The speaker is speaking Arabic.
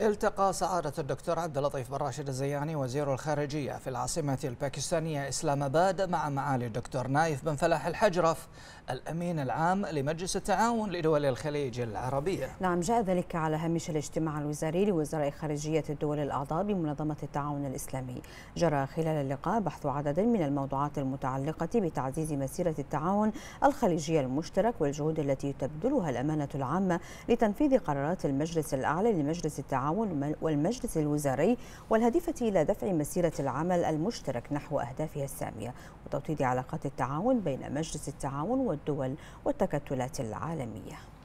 التقى سعادة الدكتور عبد اللطيف بن راشد الزياني وزير الخارجية في العاصمة الباكستانية إسلام آباد مع معالي الدكتور نايف بن فلاح الحجرف الأمين العام لمجلس التعاون لدول الخليج العربية نعم جاء ذلك على هامش الاجتماع الوزاري لوزراء خارجية الدول الأعضاء بمنظمة التعاون الإسلامي جرى خلال اللقاء بحث عدد من الموضوعات المتعلقة بتعزيز مسيرة التعاون الخليجي المشترك والجهود التي تبذلها الأمانة العامة لتنفيذ قرارات المجلس الأعلى لمجلس التعاون التعاون والمجلس الوزاري والهادفة إلى دفع مسيرة العمل المشترك نحو أهدافها السامية وتوطيد علاقات التعاون بين مجلس التعاون والدول والتكتلات العالمية